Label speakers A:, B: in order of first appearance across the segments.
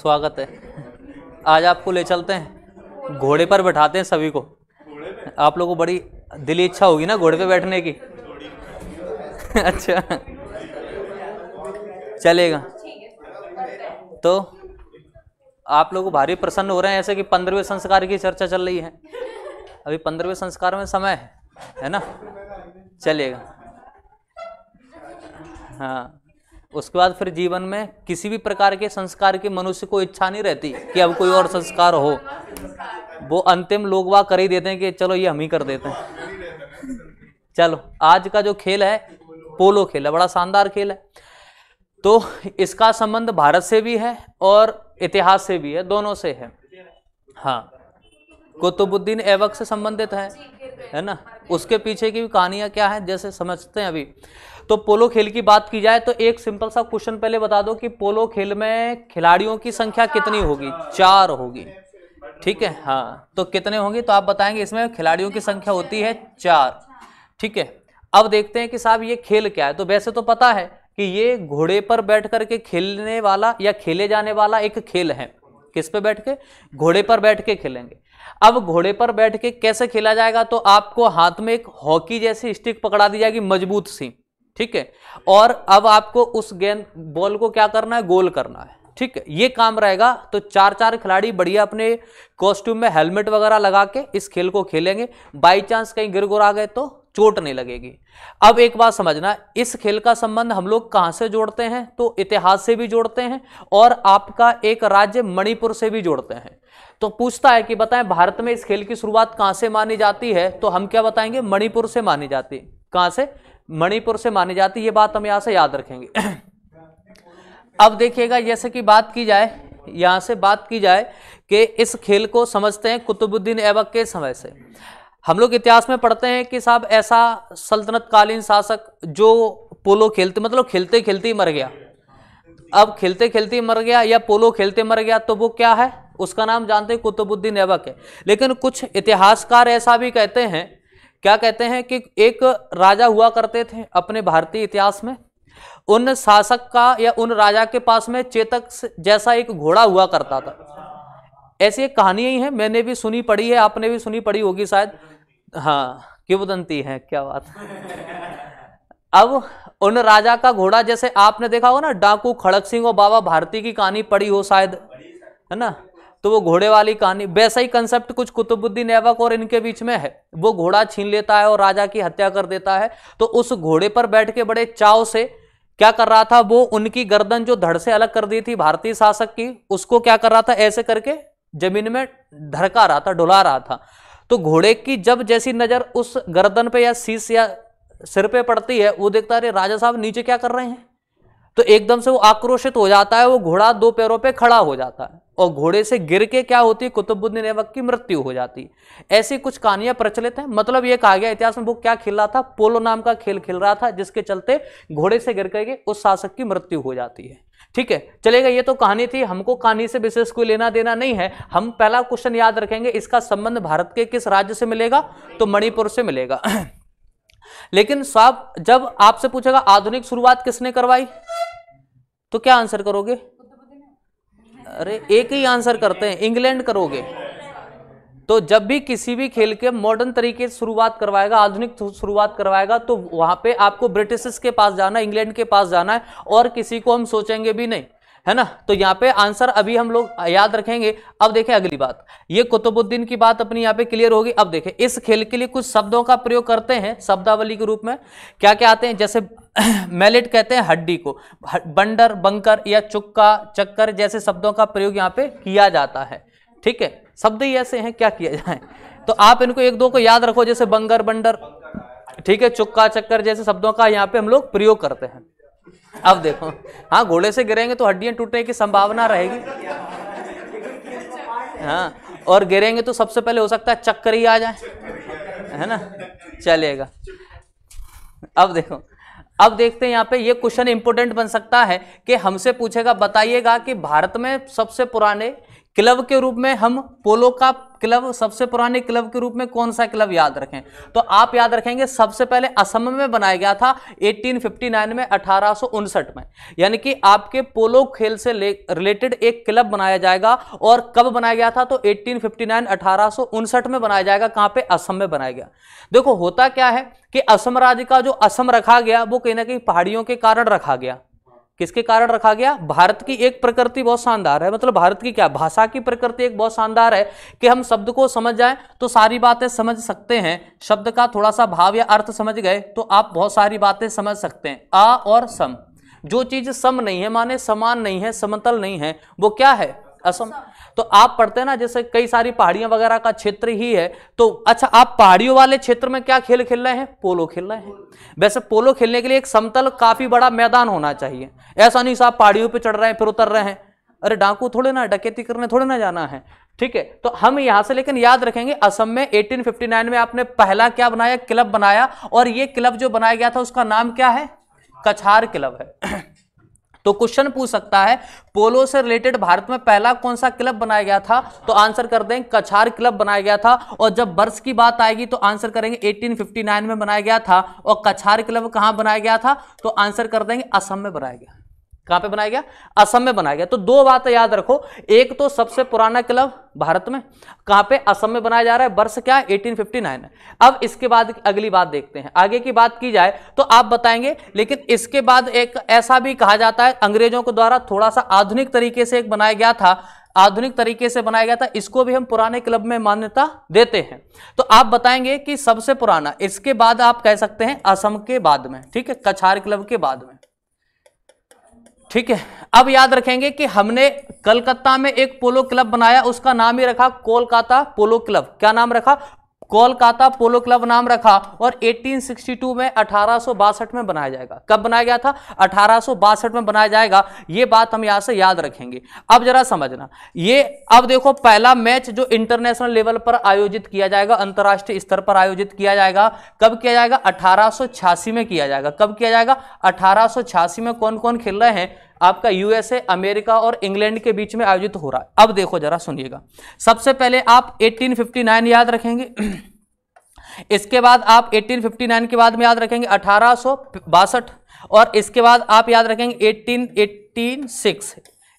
A: स्वागत है आज आपको ले चलते हैं घोड़े पर बैठाते हैं सभी को आप लोगों को बड़ी दिली इच्छा होगी ना घोड़े पे बैठने की अच्छा चलेगा तो आप लोग भारी प्रसन्न हो रहे हैं ऐसे कि पंद्रहवें संस्कार की चर्चा चल रही है अभी पंद्रहवें संस्कार में समय है है ना चलेगा हाँ उसके बाद फिर जीवन में किसी भी प्रकार के संस्कार की मनुष्य को इच्छा नहीं रहती कि अब कोई और संस्कार हो वो अंतिम लोग वाह कर ही देते हैं कि चलो ये हम ही कर देते हैं चलो आज का जो खेल है पोलो खेल है बड़ा शानदार खेल है तो इसका संबंध भारत से भी है और इतिहास से भी है दोनों से है हाँ कुतुबुद्दीन ऐबक से संबंधित है है ना उसके पीछे की भी कहानियाँ क्या है जैसे समझते हैं अभी तो पोलो खेल की बात की जाए तो एक सिंपल सा क्वेश्चन पहले बता दो कि पोलो खेल में खिलाड़ियों की संख्या अच्छा। कितनी होगी चार होगी ठीक है हाँ तो कितने होंगे तो आप बताएंगे इसमें खिलाड़ियों की संख्या होती है चार ठीक है अब देखते हैं कि साहब ये खेल क्या है तो वैसे तो पता है कि ये घोड़े पर बैठ करके खेलने वाला या खेले जाने वाला एक खेल है किस पे बैठ के घोड़े पर बैठ के खेलेंगे अब घोड़े पर बैठ के कैसे खेला जाएगा तो आपको हाथ में एक हॉकी जैसी स्टिक पकड़ा दी जाएगी मजबूत सी ठीक है और अब आपको उस गेंद बॉल को क्या करना है गोल करना है ठीक है ये काम रहेगा तो चार चार खिलाड़ी बढ़िया अपने कॉस्ट्यूम में हेलमेट वगैरह लगा के इस खेल को खेलेंगे बाई चांस कहीं गिर गुरा गए तो चोट नहीं लगेगी अब एक बात समझना इस खेल का संबंध हम लोग कहां से जोड़ते हैं तो इतिहास से भी जोड़ते हैं और आपका एक राज्य मणिपुर से भी जोड़ते हैं तो पूछता है कि बताएं भारत में इस खेल की शुरुआत कहां से मानी जाती है तो हम क्या बताएंगे मणिपुर से मानी जाती है से मणिपुर से मानी जाती है ये बात हम यहाँ से याद रखेंगे अब देखिएगा जैसे कि बात की जाए यहां से बात की जाए कि इस खेल को समझते हैं कुतुबुद्दीन ऐबक के समय से हम लोग इतिहास में पढ़ते हैं कि साहब ऐसा सल्तनतकालीन शासक जो पोलो खेलते मतलब खेलते खेलते ही मर गया अब खेलते खेलते मर गया या पोलो खेलते मर गया तो वो क्या है उसका नाम जानते हैं कुतुबुद्दीन ऐबक है लेकिन कुछ इतिहासकार ऐसा भी कहते हैं क्या कहते हैं कि एक राजा हुआ करते थे अपने भारतीय इतिहास में उन शासक का या उन राजा के पास में चेतक जैसा एक घोड़ा हुआ करता था ऐसी एक कहानी ही है मैंने भी सुनी पड़ी है आपने भी सुनी पड़ी होगी शायद हाँ क्यों बदंती है क्या बात अब उन राजा का घोड़ा जैसे आपने देखा होगा ना डाकू खड़क सिंह और बाबा भारती की कहानी पड़ी हो शायद है ना तो वो घोड़े वाली कहानी वैसा ही कंसेप्ट कुछ कुतुबुद्दीन ऐबक और इनके बीच में है वो घोड़ा छीन लेता है और राजा की हत्या कर देता है तो उस घोड़े पर बैठ के बड़े चाव से क्या कर रहा था वो उनकी गर्दन जो धड़ से अलग कर दी थी भारतीय शासक की उसको क्या कर रहा था ऐसे करके जमीन में धड़का रहा था डुला रहा था तो घोड़े की जब जैसी नज़र उस गर्दन पे या शीश या सिर पे पड़ती है वो देखता है राजा साहब नीचे क्या कर रहे हैं तो एकदम से वो आक्रोशित हो जाता है वो घोड़ा दो पैरों पे खड़ा हो जाता है और घोड़े से गिर के क्या होती है कुतुबुद्दीन ऐबक की मृत्यु हो जाती है ऐसी कुछ कहानियां प्रचलित हैं मतलब ये कहा गया इतिहास में वो क्या खेल रहा था पोलो नाम का खेल खेल रहा था जिसके चलते घोड़े से गिर करके उस शासक की मृत्यु हो जाती है ठीक है चलेगा ये तो कहानी थी हमको कहानी से विशेष कोई लेना देना नहीं है हम पहला क्वेश्चन याद रखेंगे इसका संबंध भारत के किस राज्य से मिलेगा तो मणिपुर से मिलेगा लेकिन साहब जब आपसे पूछेगा आधुनिक शुरुआत किसने करवाई तो क्या आंसर करोगे अरे एक ही आंसर करते हैं इंग्लैंड करोगे तो जब भी किसी भी खेल के मॉडर्न तरीके से शुरुआत करवाएगा आधुनिक शुरुआत करवाएगा तो वहाँ पे आपको ब्रिटिश के पास जाना इंग्लैंड के पास जाना है और किसी को हम सोचेंगे भी नहीं है ना तो यहाँ पे आंसर अभी हम लोग याद रखेंगे अब देखें अगली बात ये कुतुबुद्दीन की बात अपनी यहाँ पे क्लियर होगी अब देखें इस खेल के लिए कुछ शब्दों का प्रयोग करते हैं शब्दावली के रूप में क्या क्या आते हैं जैसे मैलेट कहते हैं हड्डी को बंडर बंकर या चुक्का चक्कर जैसे शब्दों का प्रयोग यहाँ पे किया जाता है ठीक है शब्द ही ऐसे हैं क्या किया जाए तो आप इनको एक दो को याद रखो जैसे बंगर बंडर ठीक है चुक्का चक्कर जैसे शब्दों का यहाँ पे हम लोग प्रयोग करते हैं अब देखो हाँ घोड़े से गिरेंगे तो हड्डियां टूटने की संभावना रहेगी हाँ और गिरेंगे तो सबसे पहले हो सकता है चक्कर ही आ जाए है ना चलेगा अब देखो अब देखते हैं यहाँ पे ये क्वेश्चन इंपोर्टेंट बन सकता है कि हमसे पूछेगा बताइएगा कि भारत में सबसे पुराने क्लब के रूप में हम पोलो का क्लब सबसे पुराने क्लब के रूप में कौन सा क्लब याद रखें तो आप याद रखेंगे सबसे पहले असम में बनाया गया था 1859 में अठारह में यानी कि आपके पोलो खेल से रिलेटेड एक क्लब बनाया जाएगा और कब बनाया गया था तो 1859 अठारह में बनाया जाएगा कहां पे असम में बनाया गया देखो होता क्या है कि असम राज्य का जो असम रखा गया वो कहीं ना कहीं पहाड़ियों के कारण रखा गया किसके कारण रखा गया भारत की एक प्रकृति बहुत शानदार है मतलब भारत की क्या भाषा की प्रकृति एक बहुत शानदार है कि हम शब्द को समझ जाए तो सारी बातें समझ सकते हैं शब्द का थोड़ा सा भाव या अर्थ समझ गए तो आप बहुत सारी बातें समझ सकते हैं आ और सम जो चीज सम नहीं है माने समान नहीं है समतल नहीं है वो क्या है असम तो आप पढ़ते हैं ना जैसे कई सारी पहाड़ियां वगैरह का क्षेत्र ही है तो अच्छा आप पहाड़ियों वाले क्षेत्र में क्या खेल खेल रहे हैं पोलो खेल रहे हैं वैसे पोलो खेलने के लिए एक समतल काफी बड़ा मैदान होना चाहिए ऐसा नहीं साहब पहाड़ियों पर चढ़ रहे हैं फिर उतर रहे हैं अरे डाकू थोड़े ना डकेती करने थोड़े ना जाना है ठीक है तो हम यहां से लेकिन याद रखेंगे असम में 1859 में आपने पहला क्या बनाया क्लब बनाया और ये क्लब जो बनाया गया था उसका नाम क्या है कछार क्लब है तो क्वेश्चन पूछ सकता है पोलो से रिलेटेड भारत में पहला कौन सा क्लब बनाया गया था तो आंसर कर दें कछार क्लब बनाया गया था और जब वर्ष की बात आएगी तो आंसर करेंगे 1859 में बनाया गया था और कछार क्लब कहां बनाया गया था तो आंसर कर देंगे असम में बनाया गया कहां पे बनाया गया असम में बनाया गया तो दो बात याद रखो एक तो सबसे पुराना क्लब भारत में कहां पे असम में बनाया जा रहा है वर्ष क्या 1859 अब इसके बाद अगली बात देखते हैं आगे की बात की जाए तो आप बताएंगे लेकिन इसके बाद एक ऐसा भी कहा जाता है अंग्रेजों के द्वारा थोड़ा सा आधुनिक तरीके से एक बनाया गया था आधुनिक तरीके से बनाया गया था इसको भी हम पुराने क्लब में मान्यता देते हैं तो आप बताएंगे कि सबसे पुराना इसके बाद आप कह सकते हैं असम के बाद में ठीक है कछार क्लब के बाद में ठीक है अब याद रखेंगे कि हमने कलकत्ता में एक पोलो क्लब बनाया उसका नाम ही रखा कोलकाता पोलो क्लब क्या नाम रखा कोलकाता पोलो क्लब नाम रखा और 1862 में अठारह में बनाया जाएगा कब बनाया गया था अठारह में बनाया जाएगा ये बात हम यहां से याद रखेंगे अब जरा समझना ये अब देखो पहला मैच जो इंटरनेशनल लेवल पर आयोजित किया जाएगा अंतर्राष्ट्रीय स्तर पर आयोजित किया जाएगा कब किया जाएगा अठारह में किया जाएगा कब किया जाएगा अठारह में कौन कौन खेल रहे हैं आपका यूएसए अमेरिका और इंग्लैंड के बीच में आयोजित हो रहा है अब देखो जरा सुनिएगा सबसे पहले आप 1859 याद रखेंगे इसके बाद आप 1859 के बाद में याद रखेंगे अठारह और इसके बाद आप याद रखेंगे 1886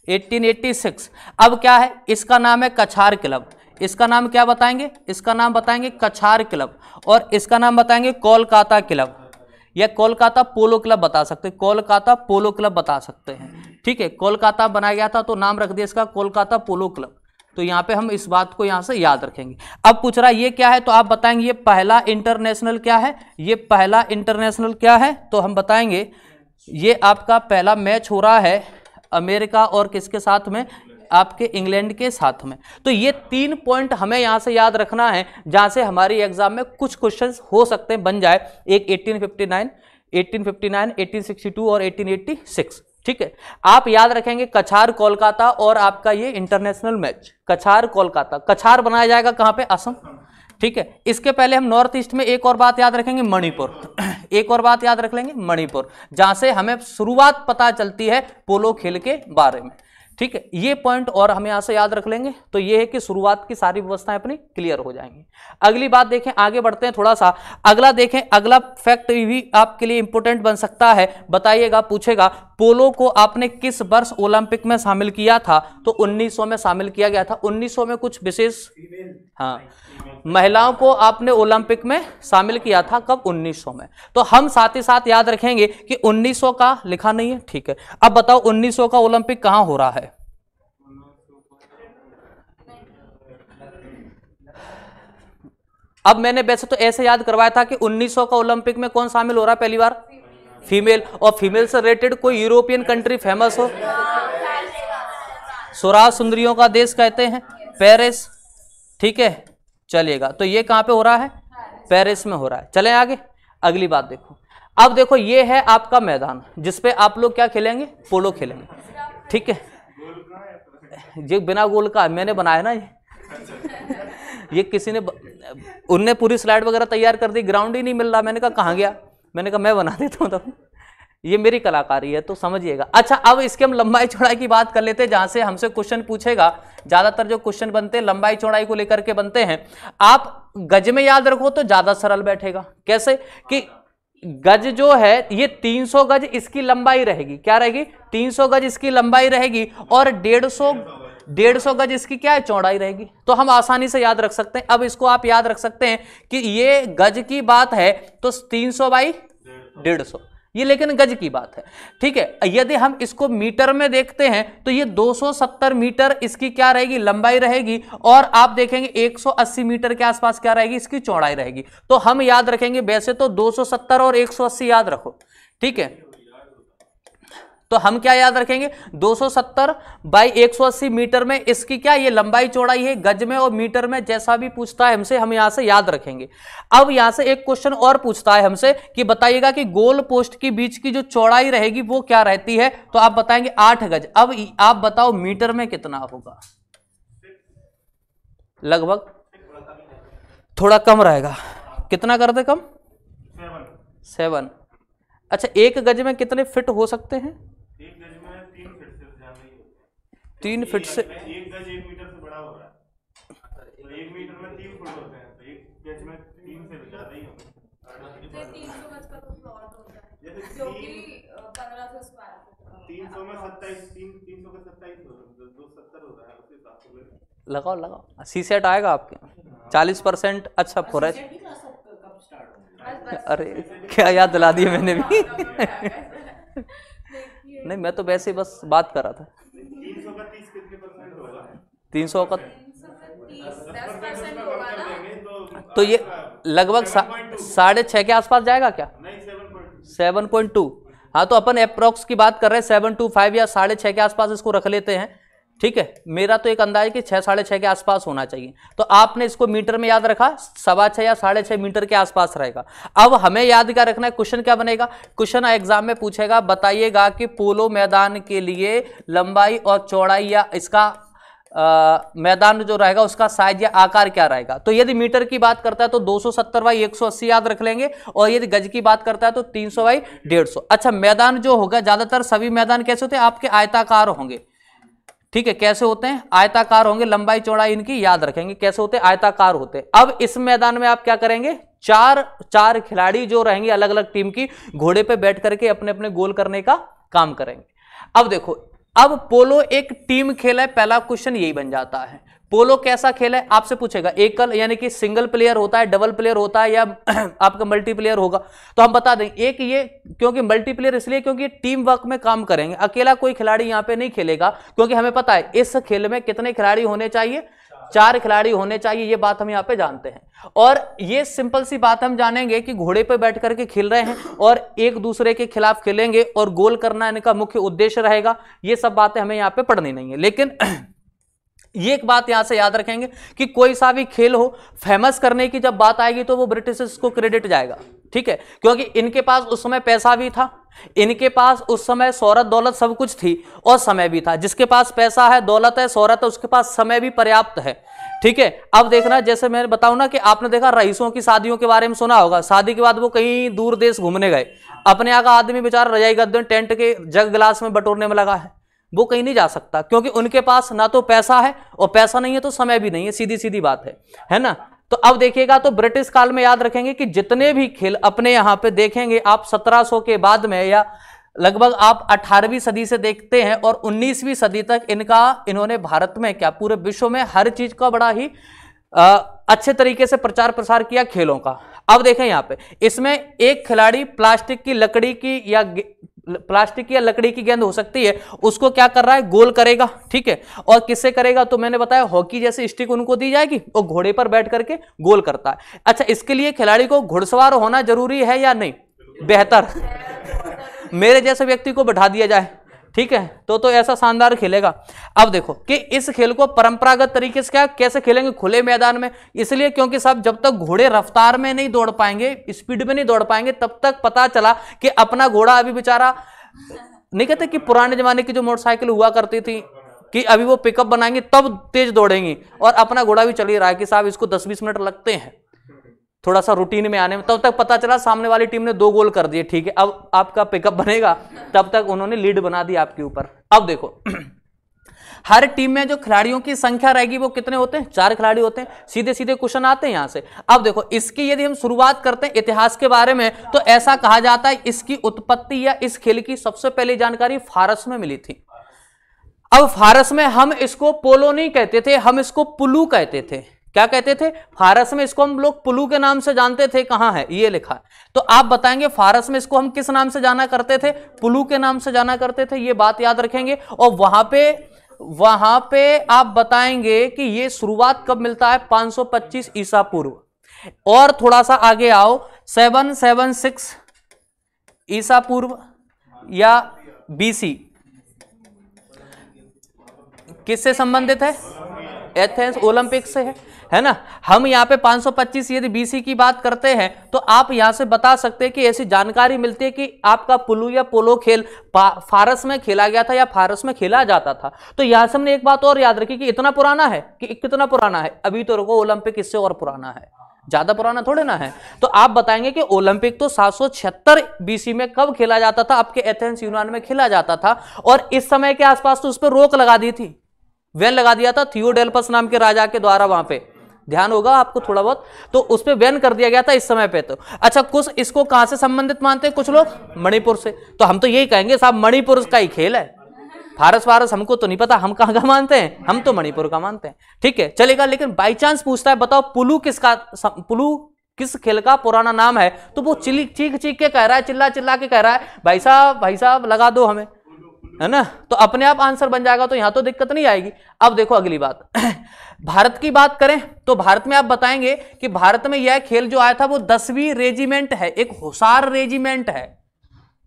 A: 1886 अब क्या है इसका नाम है कछार क्लब इसका नाम क्या बताएंगे इसका नाम बताएंगे कछार क्लब और इसका नाम बताएंगे कोलकाता क्लब या कोलकाता पोलो क्लब बता सकते हैं कोलकाता पोलो क्लब बता सकते हैं ठीक है कोलकाता बनाया गया था तो नाम रख दिया इसका कोलकाता पोलो क्लब तो यहाँ पे हम इस बात को यहाँ से याद रखेंगे अब पूछ रहा है ये क्या है तो आप बताएंगे ये पहला इंटरनेशनल क्या है ये पहला इंटरनेशनल क्या है तो हम बताएंगे ये आपका पहला मैच हो रहा है अमेरिका और किसके साथ में आपके इंग्लैंड के साथ में तो ये तीन पॉइंट हमें यहाँ से याद रखना है जहाँ से हमारी एग्जाम में कुछ क्वेश्चन हो सकते हैं बन जाए एक 1859, 1859, 1862 और 1886 ठीक है आप याद रखेंगे कछार कोलकाता और आपका ये इंटरनेशनल मैच कछार कोलकाता कछार बनाया जाएगा कहाँ पे असम ठीक है इसके पहले हम नॉर्थ ईस्ट में एक और बात याद रखेंगे मणिपुर एक और बात याद रख लेंगे मणिपुर जहां से हमें शुरुआत पता चलती है पोलो खेल के बारे में ठीक है ये पॉइंट और हम यहां से याद रख लेंगे तो ये है कि शुरुआत की सारी व्यवस्थाएं अपनी क्लियर हो जाएंगी अगली बात देखें आगे बढ़ते हैं थोड़ा सा अगला देखें अगला फैक्ट भी आपके लिए इंपोर्टेंट बन सकता है बताइएगा पूछेगा पोलो को आपने किस वर्ष ओलंपिक में शामिल किया था तो 1900 में शामिल किया गया था 1900 में कुछ विशेष हाँ महिलाओं को आपने ओलंपिक में शामिल किया था कब 1900 में तो हम साथ ही साथ याद रखेंगे कि 1900 का लिखा नहीं है ठीक है अब बताओ 1900 का ओलंपिक कहाँ हो रहा है अब मैंने वैसे तो ऐसे याद करवाया था कि 1900 का ओलंपिक में कौन शामिल हो रहा है पहली बार फीमेल और फीमेल से रिलेटेड कोई यूरोपियन कंट्री फेमस हो सुराज सुंदरियों का देश कहते हैं पेरिस ठीक है चलिएगा तो ये कहाँ पे हो रहा है पेरिस में हो रहा है चले आगे अगली बात देखो अब देखो ये है आपका मैदान जिसपे आप लोग क्या खेलेंगे पोलो खेलेंगे ठीक है ये बिना गोल का मैंने बनाया ना ये ये किसी ने उनने पूरी स्लाइड वगैरह तैयार कर दी ग्राउंड ही नहीं मिल रहा मैंने कहा कहाँ गया मैंने कहा मैं बना देता हूँ तब ये मेरी कलाकारी है तो समझिएगा अच्छा अब इसके हम लंबाई चौड़ाई की बात कर लेते हैं जहां से हमसे क्वेश्चन पूछेगा ज्यादातर जो क्वेश्चन बनते हैं लंबाई चौड़ाई को लेकर के बनते हैं आप गज में याद रखो तो ज्यादा सरल बैठेगा कैसे कि गज जो है ये 300 गज इसकी लंबाई रहेगी क्या रहेगी 300 गज इसकी लंबाई रहेगी और 150 डेढ़ सौ गज इसकी क्या है चौड़ाई रहेगी तो हम आसानी से याद रख सकते हैं अब इसको आप याद रख सकते हैं कि ये गज की बात है तो तीन सौ बाई डेढ़ सौ ये लेकिन गज की बात है ठीक है यदि हम इसको मीटर में देखते हैं तो ये 270 मीटर इसकी क्या रहेगी लंबाई रहेगी और आप देखेंगे 180 मीटर के आसपास क्या रहेगी इसकी चौड़ाई रहेगी तो हम याद रखेंगे वैसे तो 270 और 180 याद रखो ठीक है तो हम क्या याद रखेंगे 270 बाई एक मीटर में इसकी क्या ये लंबाई चौड़ाई है गज में और मीटर में जैसा भी पूछता है हमसे हम यहां से याद रखेंगे अब यहां से एक क्वेश्चन और पूछता है हमसे कि बताइएगा कि गोल पोस्ट के बीच की जो चौड़ाई रहेगी वो क्या रहती है तो आप बताएंगे आठ गज अब आप बताओ मीटर में कितना होगा लगभग थोड़ा कम रहेगा कितना कर दे कम सेवन अच्छा एक गज में कितने फिट हो सकते हैं तीन फिट से लगाओ लगाओ सी सेट आएगा आपके चालीस परसेंट अच्छा, अच्छा तो हो हाँ, अरे क्या याद दिला दिया मैंने भी नहीं मैं तो वैसे बस बात कर रहा था तीन सौ का तो ये लगभग साढ़े छः के आसपास जाएगा क्या सेवन पॉइंट टू हाँ तो अपन अप्रोक्स की बात कर रहे हैं सेवन टू फाइव या साढ़े छः के आसपास इसको रख लेते हैं ठीक है मेरा तो एक अंदाज कि छः साढ़े छः के आसपास होना चाहिए तो आपने इसको मीटर में याद रखा सवा छः या साढ़े छः मीटर के आसपास रहेगा अब हमें याद क्या रखना है क्वेश्चन क्या बनेगा क्वेश्चन एग्जाम में पूछेगा बताइएगा कि पोलो मैदान के लिए लंबाई और चौड़ाई या इसका आ, मैदान जो रहेगा उसका साइज या आकार क्या रहेगा तो यदि मीटर की बात करता है तो 270 बाई एक याद रख लेंगे और यदि गज की बात करता है तो 300 बाई सौ अच्छा मैदान जो होगा ज़्यादातर सभी मैदान कैसे होते हैं आपके आयताकार होंगे ठीक है कैसे होते हैं आयताकार होंगे लंबाई चौड़ाई इनकी याद रखेंगे कैसे होते हैं आयताकार होते हैं अब इस मैदान में आप क्या करेंगे चार चार खिलाड़ी जो रहेंगे अलग अलग टीम की घोड़े पर बैठ करके अपने अपने गोल करने का काम करेंगे अब देखो अब पोलो एक टीम खेल है पहला क्वेश्चन यही बन जाता है पोलो कैसा खेल है आपसे पूछेगा एकल यानी कि सिंगल प्लेयर होता है डबल प्लेयर होता है या आपका मल्टीप्लेयर होगा तो हम बता दें एक ये क्योंकि मल्टीप्लेयर इसलिए क्योंकि टीम वर्क में काम करेंगे अकेला कोई खिलाड़ी यहां पे नहीं खेलेगा क्योंकि हमें पता है इस खेल में कितने खिलाड़ी होने चाहिए चार खिलाड़ी होने चाहिए ये बात हम यहाँ पे जानते हैं और ये सिंपल सी बात हम जानेंगे कि घोड़े पे बैठ करके खेल रहे हैं और एक दूसरे के खिलाफ खेलेंगे और गोल करना इनका मुख्य उद्देश्य रहेगा ये सब बातें हमें यहाँ पे पढ़नी नहीं है लेकिन ये एक बात यहां से याद रखेंगे कि कोई सा भी खेल हो फेमस करने की जब बात आएगी तो वो ब्रिटिशर्स को क्रेडिट जाएगा ठीक है क्योंकि इनके पास उस समय पैसा भी था इनके पास उस समय शौरत दौलत सब कुछ थी और समय भी था जिसके पास पैसा है दौलत है शौरत है उसके पास समय भी पर्याप्त है ठीक है अब देखना जैसे मैंने बताऊं ना कि आपने देखा रईसों की शादियों के बारे में सुना होगा शादी के बाद वो कहीं दूर देश घूमने गए अपने यहाँ का आदमी बेचारा रजाई गद्दे टेंट के जग गिलास में बटोरने में लगा है वो कहीं नहीं जा सकता क्योंकि उनके पास ना तो पैसा है और पैसा नहीं है तो समय भी नहीं है सीधी सीधी बात है है ना तो अब देखिएगा तो ब्रिटिश काल में याद रखेंगे कि जितने भी खेल अपने यहाँ पे देखेंगे आप 1700 के बाद में या लगभग आप 18वीं सदी से देखते हैं और 19वीं सदी तक इनका इन्होंने भारत में क्या पूरे विश्व में हर चीज का बड़ा ही आ, अच्छे तरीके से प्रचार प्रसार किया खेलों का अब देखें यहाँ पे इसमें एक खिलाड़ी प्लास्टिक की लकड़ी की या प्लास्टिक या लकड़ी की गेंद हो सकती है उसको क्या कर रहा है गोल करेगा ठीक है और किससे करेगा तो मैंने बताया हॉकी जैसी स्टिक उनको दी जाएगी और घोड़े पर बैठ करके गोल करता है अच्छा इसके लिए खिलाड़ी को घुड़सवार होना जरूरी है या नहीं बेहतर मेरे जैसे व्यक्ति को बैठा दिया जाए ठीक है तो तो ऐसा शानदार खेलेगा अब देखो कि इस खेल को परंपरागत तरीके से क्या कैसे खेलेंगे खुले मैदान में इसलिए क्योंकि साहब जब तक घोड़े रफ्तार में नहीं दौड़ पाएंगे स्पीड में नहीं दौड़ पाएंगे तब तक पता चला कि अपना घोड़ा अभी बेचारा नहीं कहते कि पुराने जमाने की जो मोटरसाइकिल हुआ करती थी कि अभी वो पिकअप बनाएंगे तब तेज दौड़ेंगी और अपना घोड़ा भी चल ही रहा है कि साहब इसको दस बीस मिनट लगते हैं थोड़ा सा रूटीन में आने में तब तक पता चला सामने वाली टीम ने दो गोल कर दिए ठीक है अब आपका पिकअप बनेगा तब तक उन्होंने लीड बना दी आपके ऊपर अब देखो हर टीम में जो खिलाड़ियों की संख्या रहेगी वो कितने होते हैं चार खिलाड़ी होते हैं सीधे सीधे क्वेश्चन आते हैं यहां से अब देखो इसकी यदि हम शुरुआत करते हैं इतिहास के बारे में तो ऐसा कहा जाता है इसकी उत्पत्ति या इस खेल की सबसे पहली जानकारी फारस में मिली थी अब फारस में हम इसको पोलो नहीं कहते थे हम इसको पुलू कहते थे क्या कहते थे फारस में इसको हम लोग पुलू के नाम से जानते थे कहाँ है ये लिखा तो आप बताएंगे फारस में इसको हम किस नाम से जाना करते थे पुलू के नाम से जाना करते थे ये बात याद रखेंगे और वहां पे वहां पे आप बताएंगे कि ये शुरुआत कब मिलता है 525 ईसा पूर्व और थोड़ा सा आगे आओ 776 ईसा पूर्व या बीसी किससे संबंधित है एथेंस ओलंपिक से है है ना हम यहाँ पे 525 यदि बीसी की बात करते हैं तो आप यहाँ से बता सकते हैं कि ऐसी जानकारी मिलती है कि आपका पुलू या पोलो खेल फारस में खेला गया था या फारस में खेला जाता था तो यहाँ से हमने एक बात और याद रखी कि इतना पुराना है कि कितना पुराना है अभी तो रुको ओलंपिक इससे और पुराना है ज्यादा पुराना थोड़े ना है तो आप बताएंगे कि ओलंपिक तो 776 बीसी में कब खेला जाता था आपके एथेंस यूनान में खेला जाता था और इस समय के आसपास तो उस पर रोक लगा दी थी वैन लगा दिया था थियोडेल्पस नाम के राजा के द्वारा वहां पे ध्यान होगा आपको थोड़ा बहुत तो उस पर बैन कर दिया गया था इस समय पे तो अच्छा कुछ इसको कहां से संबंधित मानते हैं कुछ लोग मणिपुर से तो हम तो यही कहेंगे साहब मणिपुर का ही खेल है फारस वारस हमको तो नहीं पता हम कहां का मानते हैं हम तो मणिपुर का मानते हैं ठीक है चलेगा लेकिन बाई चांस पूछता है बताओ पुलू किसका पुलू किस खेल का पुराना नाम है तो वो चिली चीख चीख के कह रहा है चिल्ला चिल्ला के कह रहा है भाई साहब भाई साहब लगा दो हमें है ना तो अपने आप आंसर बन जाएगा तो यहां तो दिक्कत नहीं आएगी अब देखो अगली बात भारत की बात करें तो भारत में आप बताएंगे कि भारत में यह खेल जो आया था वो दसवीं रेजिमेंट है एक होसार रेजिमेंट है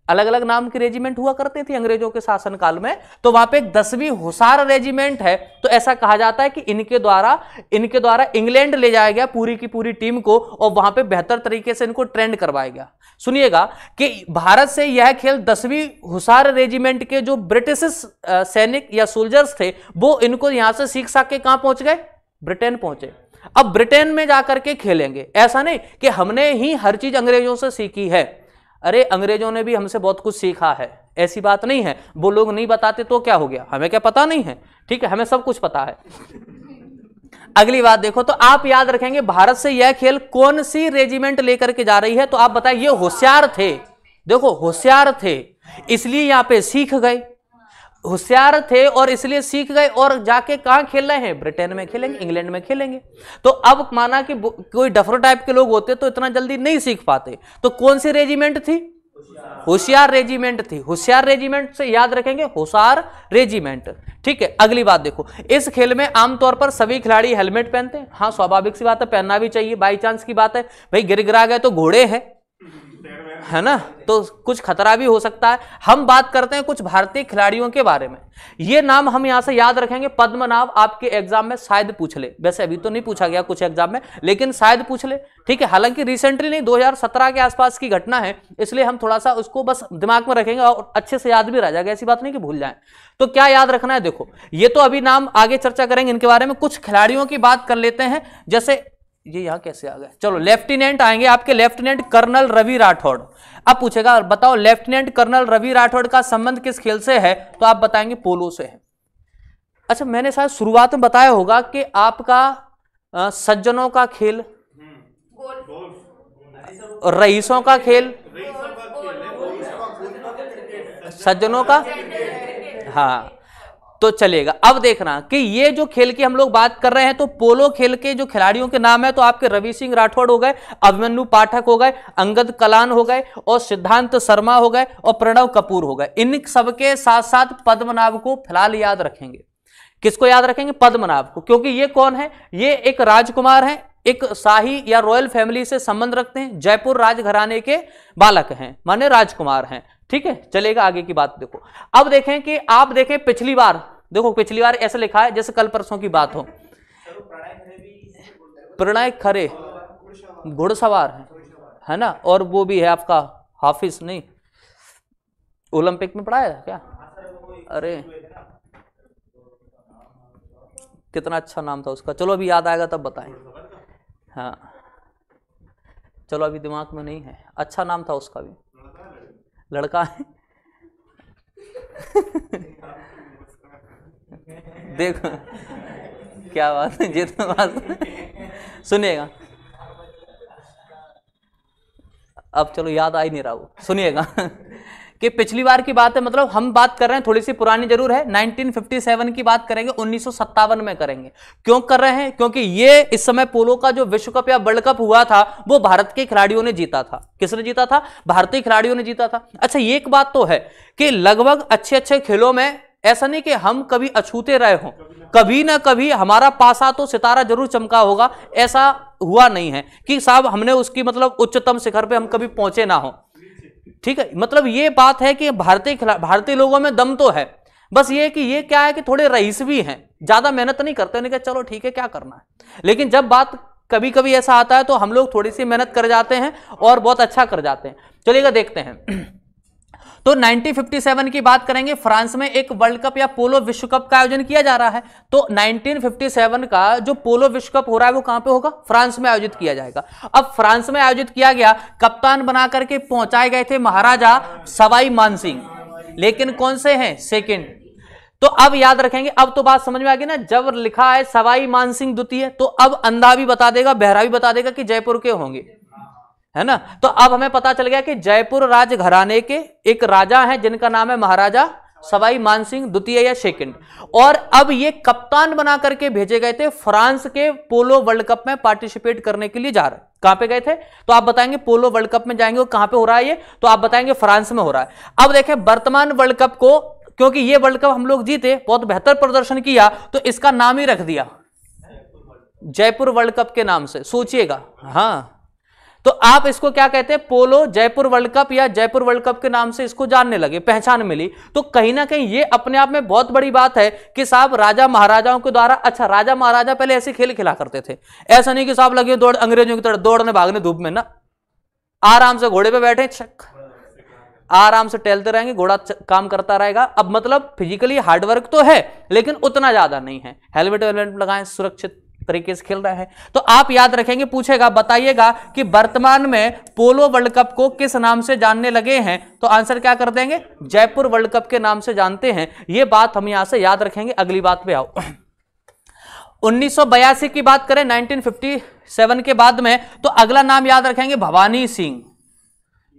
A: अलग अलग नाम के रेजिमेंट हुआ करते थे अंग्रेजों के शासनकाल में तो वहां पे एक दसवीं हुसार रेजिमेंट है तो ऐसा कहा जाता है कि इनके द्वारा इनके द्वारा इंग्लैंड ले जाया गया पूरी की पूरी टीम को और वहां पे बेहतर तरीके से इनको ट्रेंड करवाया गया सुनिएगा कि भारत से यह खेल दसवीं हुसार रेजिमेंट के जो ब्रिटिश सैनिक या सोल्जर्स थे वो इनको यहां से सीख साख के कहां पहुंच गए ब्रिटेन पहुंचे अब ब्रिटेन में जाकर के खेलेंगे ऐसा नहीं कि हमने ही हर चीज अंग्रेजों से सीखी है अरे अंग्रेजों ने भी हमसे बहुत कुछ सीखा है ऐसी बात नहीं है वो लोग नहीं बताते तो क्या हो गया हमें क्या पता नहीं है ठीक है हमें सब कुछ पता है अगली बात देखो तो आप याद रखेंगे भारत से यह खेल कौन सी रेजिमेंट लेकर के जा रही है तो आप बताए ये होशियार थे देखो होशियार थे इसलिए यहां पे सीख गए होशियार थे और इसलिए सीख गए और जाके कहाँ खेल रहे हैं ब्रिटेन में खेलेंगे इंग्लैंड में खेलेंगे तो अब माना कि कोई डफर टाइप के लोग होते तो इतना जल्दी नहीं सीख पाते तो कौन सी रेजिमेंट थी होशियार रेजिमेंट थी होशियार रेजिमेंट से याद रखेंगे होशार रेजिमेंट ठीक है अगली बात देखो इस खेल में आमतौर पर सभी खिलाड़ी हेलमेट पहनते हैं हाँ स्वाभाविक सी बात है पहनना भी चाहिए बाई चांस की बात है भाई गिर गिरा गए तो घोड़े हैं है ना तो कुछ खतरा भी हो सकता है हम बात करते हैं कुछ भारतीय खिलाड़ियों के बारे में ये नाम हम यहां से याद रखेंगे पद्मनाभ आपके एग्जाम में शायद पूछ ले वैसे अभी तो नहीं पूछा गया कुछ एग्जाम में लेकिन शायद पूछ ले ठीक है हालांकि रिसेंटली नहीं 2017 के आसपास की घटना है इसलिए हम थोड़ा सा उसको बस दिमाग में रखेंगे और अच्छे से याद भी रह जाएगा ऐसी बात नहीं कि भूल जाए तो क्या याद रखना है देखो ये तो अभी नाम आगे चर्चा करेंगे इनके बारे में कुछ खिलाड़ियों की बात कर लेते हैं जैसे ये यहां कैसे आ गए चलो लेफ्टिनेंट आएंगे आपके लेफ्टिनेंट कर्नल रवि राठौड़ अब पूछेगा बताओ लेफ्टिनेंट कर्नल रवि राठौड़ का संबंध किस खेल से है तो आप बताएंगे पोलो से है अच्छा मैंने शायद शुरुआत में बताया होगा कि आपका आ, सज्जनों का खेल रईसों का खेल सज्जनों का हाँ तो चलेगा अब देखना कि ये जो खेल की हम लोग बात कर रहे हैं तो पोलो खेल के जो खिलाड़ियों के नाम है तो आपके रवि सिंह राठौड़ हो गए अभिमन्यु पाठक हो गए अंगद कलान हो गए और सिद्धांत शर्मा हो गए और प्रणव कपूर हो गए इन सबके साथ साथ पद्मनाभ को फिलहाल याद रखेंगे किसको याद रखेंगे पद्मनाभ को क्योंकि ये कौन है ये एक राजकुमार है एक शाही या रॉयल फैमिली से संबंध रखते हैं जयपुर राजघराने के बालक हैं माने राजकुमार हैं ठीक है चलेगा आगे की बात देखो अब देखें कि आप देखें पिछली बार देखो पिछली बार ऐसा लिखा है जैसे कल परसों की बात हो प्रणय खरे घुड़सवार है है ना और वो भी है आपका हाफिज नहीं ओलंपिक में पढ़ाया क्या अरे कितना अच्छा नाम था उसका चलो अभी याद आएगा तब बताएं हाँ चलो अभी दिमाग में नहीं है अच्छा नाम था उसका भी लड़का है देखो क्या बात है जितना तो बात सुनिएगा अब चलो याद आ ही नहीं रहा वो सुनिएगा कि पिछली बार की बात है मतलब हम बात कर रहे हैं थोड़ी सी पुरानी जरूर है 1957 की बात करेंगे उन्नीस में करेंगे क्यों कर रहे हैं क्योंकि ये इस समय पोलो का जो विश्व कप या वर्ल्ड कप हुआ था वो भारत के खिलाड़ियों ने जीता था किसने जीता था भारतीय खिलाड़ियों ने जीता था अच्छा ये एक बात तो है कि लगभग अच्छे अच्छे खेलों में ऐसा नहीं कि हम कभी अछूते रहे हों कभी ना कभी हमारा पासा तो सितारा जरूर चमका होगा ऐसा हुआ नहीं है कि साहब हमने उसकी मतलब उच्चतम शिखर पे हम कभी पहुंचे ना हो ठीक है मतलब ये बात है कि भारतीय भारतीय लोगों में दम तो है बस ये कि ये क्या है कि थोड़े रईस भी हैं ज्यादा मेहनत नहीं करते उन्हें चलो ठीक है क्या करना है लेकिन जब बात कभी कभी ऐसा आता है तो हम लोग थोड़ी सी मेहनत कर जाते हैं और बहुत अच्छा कर जाते हैं चलिएगा देखते हैं तो 1957 की बात करेंगे फ्रांस में एक वर्ल्ड कप या पोलो विश्व कप का आयोजन किया जा रहा है तो 1957 का जो पोलो विश्व कप हो रहा है वो कहां पे होगा फ्रांस में आयोजित किया जाएगा अब फ्रांस में आयोजित किया गया कप्तान बना करके पहुंचाए गए थे महाराजा सवाई मानसिंह लेकिन कौन से हैं सेकेंड तो अब याद रखेंगे अब तो बात समझ में आ गई ना जब लिखा है सवाई मानसिंह द्वितीय तो अब अंधा भी बता देगा बहरा भी बता देगा कि जयपुर के होंगे है ना तो अब हमें पता चल गया कि जयपुर राज घराने के एक राजा हैं जिनका नाम है महाराजा सवाई मानसिंह द्वितीय या सेकंड और अब ये कप्तान बना करके भेजे गए थे फ्रांस के पोलो वर्ल्ड कप में पार्टिसिपेट करने के लिए जा रहे कहां पे गए थे तो आप बताएंगे पोलो वर्ल्ड कप में जाएंगे कहां पे हो रहा है ये तो आप बताएंगे फ्रांस में हो रहा है अब देखें वर्तमान वर्ल्ड कप को क्योंकि ये वर्ल्ड कप हम लोग जीते बहुत बेहतर प्रदर्शन किया तो इसका नाम ही रख दिया जयपुर वर्ल्ड कप के नाम से सोचिएगा हाँ तो आप इसको क्या कहते हैं पोलो जयपुर वर्ल्ड कप या जयपुर वर्ल्ड कप के नाम से इसको जानने लगे पहचान मिली तो कहीं ना कहीं ये अपने आप में बहुत बड़ी बात है कि साहब राजा महाराजाओं के द्वारा अच्छा राजा महाराजा पहले ऐसे खेल खिला करते थे ऐसा नहीं कि साहब लगे दौड़ अंग्रेजों की तरह दौड़ने भागने धूप में ना आराम से घोड़े पे बैठे छक आराम से टहलते रहेंगे घोड़ा काम करता रहेगा अब मतलब फिजिकली हार्डवर्क तो है लेकिन उतना ज्यादा नहीं है हेलमेट वेलमेट लगाएं सुरक्षित तरीके से खेल रहा है तो आप याद रखेंगे पूछेगा बताइएगा कि वर्तमान में पोलो वर्ल्ड कप को किस नाम से जानने लगे हैं तो आंसर क्या कर देंगे जयपुर वर्ल्ड कप के नाम से जानते हैं यह बात हम यहां से याद रखेंगे अगली बात पे आओ उन्नीस की बात करें नाइनटीन के बाद में तो अगला नाम याद रखेंगे भवानी सिंह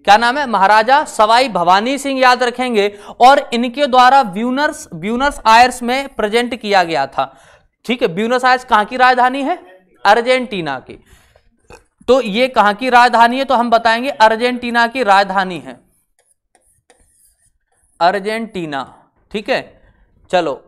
A: क्या नाम है महाराजा सवाई भवानी सिंह याद रखेंगे और इनके द्वारा व्यूनर्स व्यूनर्स आयर्स में प्रेजेंट किया गया था ठीक है ब्यूनस आयर्स कहाँ की राजधानी है अर्जेंटीना की तो ये कहां की राजधानी है तो हम बताएंगे अर्जेंटीना की राजधानी है अर्जेंटीना ठीक है चलो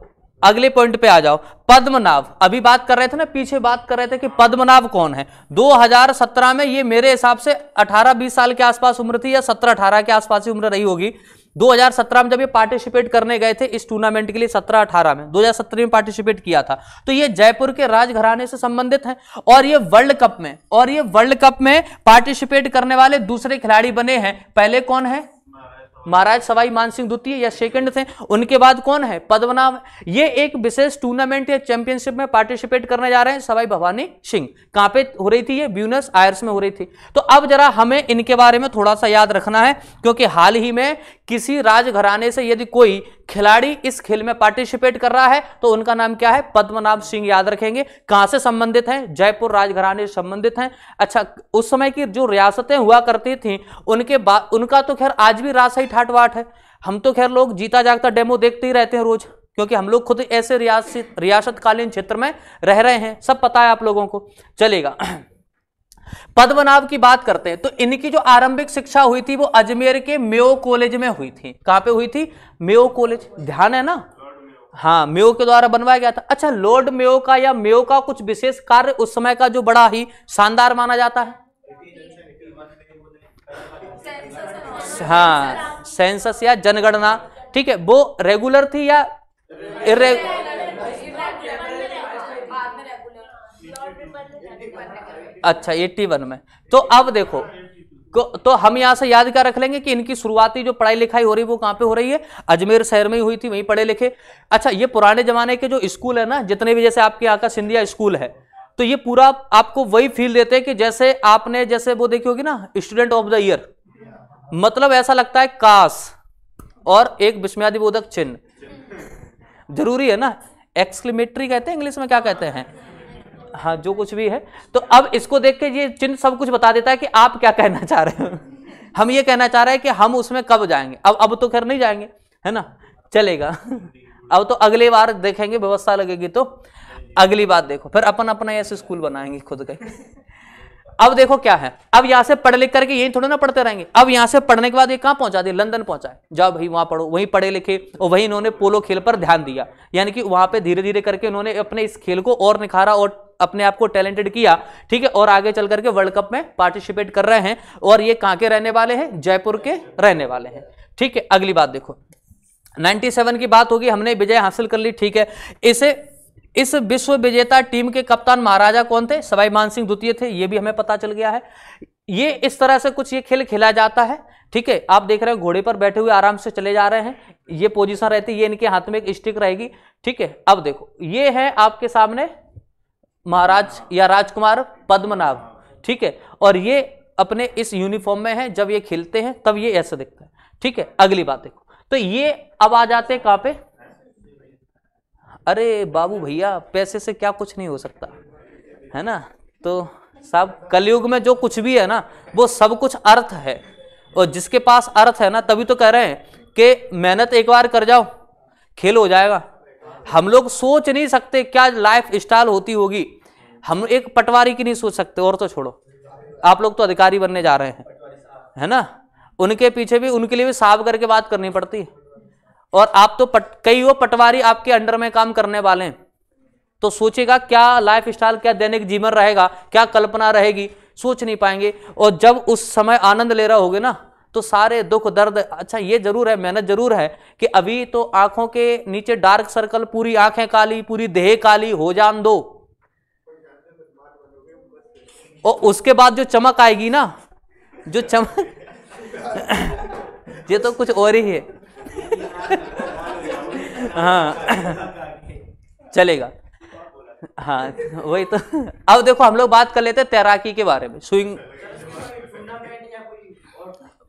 A: अगले पॉइंट पे आ जाओ पद्मनाभ अभी बात कर रहे थे ना पीछे बात कर रहे थे कि पद्मनाभ कौन है 2017 में ये मेरे हिसाब से 18-20 साल के आसपास उम्र थी या 17-18 के आसपास ही उम्र रही होगी 2017 में जब ये पार्टिसिपेट करने गए थे इस टूर्नामेंट के लिए 17-18 में 2017 में पार्टिसिपेट किया था तो ये जयपुर के राजघराने से संबंधित हैं और ये वर्ल्ड कप में और ये वर्ल्ड कप में पार्टिसिपेट करने वाले दूसरे खिलाड़ी बने हैं पहले कौन है महाराज सवाई मानसिंह द्वितीय या सेकंड थे उनके बाद कौन है पद्मनाभ ये एक विशेष टूर्नामेंट या चैंपियनशिप में पार्टिसिपेट करने जा रहे हैं सवाई भवानी सिंह कहां पे हो रही थी ये ब्यूनस आयर्स में हो रही थी तो अब जरा हमें इनके बारे में थोड़ा सा याद रखना है क्योंकि हाल ही में किसी राजघराने से यदि कोई खिलाड़ी इस खेल में पार्टिसिपेट कर रहा है तो उनका नाम क्या है पद्मनाभ सिंह याद रखेंगे कहां से संबंधित हैं जयपुर राजघराने से संबंधित हैं अच्छा उस समय की जो रियासतें हुआ करती थीं उनके बाद उनका तो खैर आज भी राजशाही ठाटवाट है हम तो खैर लोग जीता जागता डेमो देखते ही रहते हैं रोज़ क्योंकि हम लोग खुद ऐसे रियासत रियासतकालीन क्षेत्र में रह रहे हैं सब पता है आप लोगों को चलेगा पद बनाव की बात करते हैं तो इनकी जो आरंभिक शिक्षा हुई थी वो अजमेर के मेयो कॉलेज में हुई थी कहां पे हुई थी मेयो कॉलेज ध्यान है ना हाँ मेयो के द्वारा बनवाया गया था अच्छा लॉर्ड मेयो का या मेयो का कुछ विशेष कार्य उस समय का जो बड़ा ही शानदार माना जाता है हाँ सेंसस या जनगणना ठीक है वो रेगुलर थी या इरेगुलर अच्छा एट्टी वन में तो अब देखो तो हम यहां से याद क्या रख लेंगे कि इनकी शुरुआती जो पढ़ाई लिखाई हो रही है वो कहां पे हो रही है अजमेर शहर में ही हुई थी वहीं पढ़े लिखे अच्छा ये पुराने जमाने के जो स्कूल है ना जितने भी जैसे आपके यहाँ का सिंधिया स्कूल है तो ये पूरा आपको वही फील देते हैं कि जैसे आपने जैसे वो देखी होगी ना स्टूडेंट ऑफ द ईयर मतलब ऐसा लगता है काश और एक विस्मयादिबोधक चिन्ह जरूरी है ना एक्सक्लिमेटरी कहते हैं इंग्लिश में क्या कहते हैं हाँ जो कुछ भी है तो अब इसको देख के ये चिन्ह सब कुछ बता देता है कि आप क्या कहना चाह रहे हो हम ये कहना चाह रहे हैं कि हम उसमें कब जाएंगे अब अब तो खैर नहीं जाएंगे है ना चलेगा अब तो अगली बार देखेंगे व्यवस्था लगेगी तो अगली बात देखो फिर अपन अपना ऐसे स्कूल बनाएंगे खुद का अब देखो क्या है अब यहाँ से पढ़ लिख करके यही थोड़े ना पढ़ते रहेंगे अब यहाँ से पढ़ने के बाद ये कहाँ पहुंचा दिए लंदन पहुंचाए जाओ भाई वहाँ पढ़ो वहीं पढ़े लिखे और वहीं इन्होंने पोलो खेल पर ध्यान दिया यानी कि वहाँ पे धीरे धीरे करके इन्होंने अपने इस खेल को और निखारा और अपने आप को टैलेंटेड किया ठीक है और आगे चल करके वर्ल्ड कप में पार्टिसिपेट कर रहे हैं और ये कहाँ के रहने वाले हैं जयपुर के रहने वाले हैं ठीक है अगली बात देखो 97 की बात होगी हमने विजय हासिल कर ली ठीक है इसे इस विश्व विजेता टीम के कप्तान महाराजा कौन थे सवाई मान सिंह द्वितीय थे ये भी हमें पता चल गया है ये इस तरह से कुछ ये खेल खेला जाता है ठीक है आप देख रहे हो घोड़े पर बैठे हुए आराम से चले जा रहे हैं ये पोजीशन रहती है ये इनके हाथ में एक स्टिक रहेगी ठीक है अब देखो ये है आपके सामने महाराज या राजकुमार पद्मनाभ ठीक है और ये अपने इस यूनिफॉर्म में है जब ये खेलते हैं तब ये ऐसा दिखता है ठीक है अगली बात देखो तो ये अब आ जाते कहाँ पे अरे बाबू भैया पैसे से क्या कुछ नहीं हो सकता है ना तो साहब कलयुग में जो कुछ भी है ना वो सब कुछ अर्थ है और जिसके पास अर्थ है ना तभी तो कह रहे हैं कि मेहनत एक बार कर जाओ खेल हो जाएगा हम लोग सोच नहीं सकते क्या लाइफ स्टाइल होती होगी हम एक पटवारी की नहीं सोच सकते और तो छोड़ो आप लोग तो अधिकारी बनने जा रहे हैं है ना उनके पीछे भी उनके लिए भी साफ करके बात करनी पड़ती है और आप तो पट कई वो पटवारी आपके अंडर में काम करने वाले हैं तो सोचेगा क्या लाइफ स्टाइल क्या दैनिक जीवन रहेगा क्या कल्पना रहेगी सोच नहीं पाएंगे और जब उस समय आनंद ले रहा होगे ना तो सारे दुख दर्द अच्छा ये जरूर है मेहनत जरूर है कि अभी तो आंखों के नीचे डार्क सर्कल पूरी आंखें काली पूरी देह काली हो जान दो और उसके बाद जो चमक आएगी ना जो चमक ये तो कुछ और ही है हाँ चलेगा हाँ वही तो अब देखो हम लोग बात कर लेते हैं तैराकी के बारे में स्विंग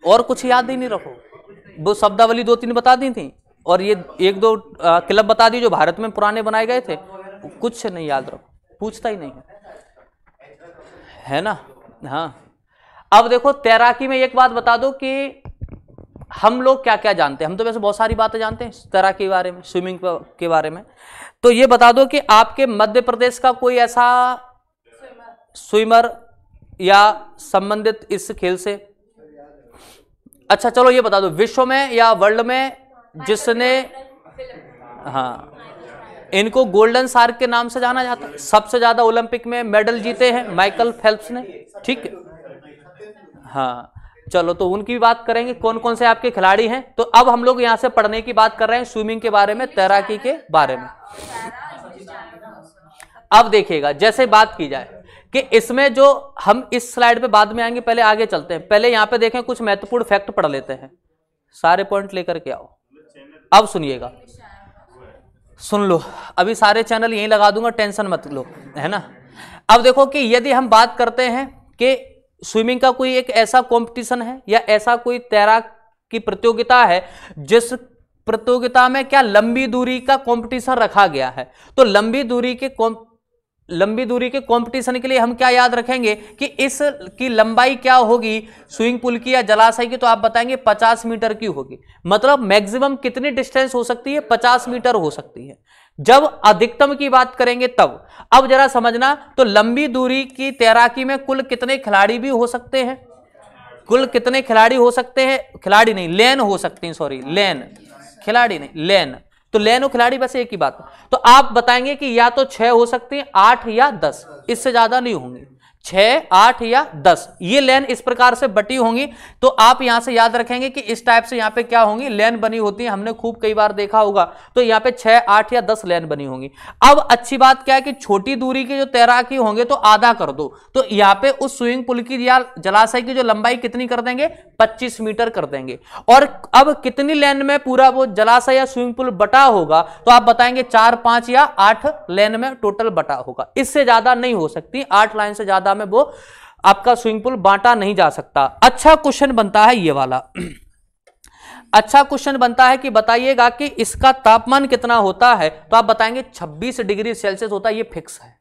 A: और कुछ याद ही नहीं रखो वो शब्दावली दो तीन बता दी थी और ये एक दो क्लब बता दी जो भारत में पुराने बनाए गए थे कुछ नहीं याद रखो पूछता ही नहीं है ना हाँ अब देखो तैराकी में एक बात बता दो कि हम लोग क्या क्या जानते हैं हम तो वैसे बहुत सारी बातें जानते हैं तैराकी के बारे में स्विमिंग के बारे में तो ये बता दो कि आपके मध्य प्रदेश का कोई ऐसा स्विमर या संबंधित इस खेल से अच्छा चलो ये बता दो विश्व में या वर्ल्ड में जिसने हाँ इनको गोल्डन सार्क के नाम से जाना जाता है सबसे ज्यादा ओलंपिक में मेडल जीते हैं माइकल फेल्प्स ने ठीक है हाँ चलो तो उनकी बात करेंगे कौन कौन से आपके खिलाड़ी हैं तो अब हम लोग यहाँ से पढ़ने की बात कर रहे हैं स्विमिंग के बारे में तैराकी के बारे में अब देखिएगा जैसे बात की जाए कि इसमें जो हम इस स्लाइड पे बाद में आएंगे पहले आगे चलते हैं पहले यहां पे देखें कुछ महत्वपूर्ण फैक्ट पढ़ लेते हैं सारे पॉइंट लेकर के आओ अब सुनिएगा सुन लो अभी सारे चैनल यहीं लगा दूंगा टेंशन मत लो है ना अब देखो कि यदि हम बात करते हैं कि स्विमिंग का कोई एक ऐसा कॉम्पिटिशन है या ऐसा कोई तैराक की प्रतियोगिता है जिस प्रतियोगिता में क्या लंबी दूरी का कंपटीशन रखा गया है तो लंबी दूरी के कॉम्प लंबी दूरी के कंपटीशन के लिए हम क्या याद रखेंगे कि इस की लंबाई क्या होगी स्विमिंग पूल की या जलाशय की तो आप बताएंगे 50 मीटर की होगी मतलब मैक्सिमम कितनी डिस्टेंस हो सकती है 50 मीटर हो सकती है जब अधिकतम की बात करेंगे तब अब जरा समझना तो लंबी दूरी की तैराकी में कुल कितने खिलाड़ी भी हो सकते हैं कुल कितने खिलाड़ी हो सकते हैं खिलाड़ी नहीं लेन हो सकते हैं सॉरी लेन खिलाड़ी नहीं लेन तो लेनो खिलाड़ी बस एक ही बात तो आप बताएंगे कि या तो छह हो सकती है आठ या दस इससे ज्यादा नहीं होंगे छह आठ या दस ये लेन इस प्रकार से बटी होंगी तो आप यहां से याद रखेंगे कि इस टाइप से यहां पे क्या होंगी लेन बनी होती है हमने खूब कई बार देखा होगा तो यहां पे छह आठ या दस लेन बनी होंगी अब अच्छी बात क्या है कि छोटी दूरी के जो तैराकी होंगे तो आधा कर दो तो यहाँ पे उस स्विमिंग पूल की या जलाशय की जो लंबाई कितनी कर देंगे पच्चीस मीटर कर देंगे और अब कितनी लेन में पूरा वो जलाशय या स्विमिंग पूल बटा होगा तो आप बताएंगे चार पांच या आठ लेन में टोटल बटा होगा इससे ज्यादा नहीं हो सकती आठ लाइन से ज्यादा धारा में वो आपका स्विमिंग पूल बांटा नहीं जा सकता अच्छा क्वेश्चन बनता है ये वाला अच्छा क्वेश्चन बनता है कि बताइएगा कि इसका तापमान कितना होता है तो आप बताएंगे 26 डिग्री सेल्सियस होता है ये फिक्स है